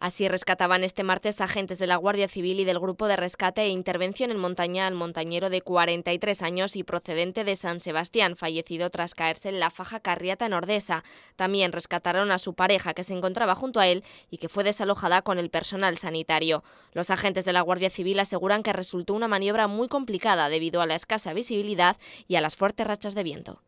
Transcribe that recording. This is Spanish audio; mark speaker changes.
Speaker 1: Así rescataban este martes agentes de la Guardia Civil y del Grupo de Rescate e Intervención en Montaña al montañero de 43 años y procedente de San Sebastián, fallecido tras caerse en la faja carriata nordesa. También rescataron a su pareja que se encontraba junto a él y que fue desalojada con el personal sanitario. Los agentes de la Guardia Civil aseguran que resultó una maniobra muy complicada debido a la escasa visibilidad y a las fuertes rachas de viento.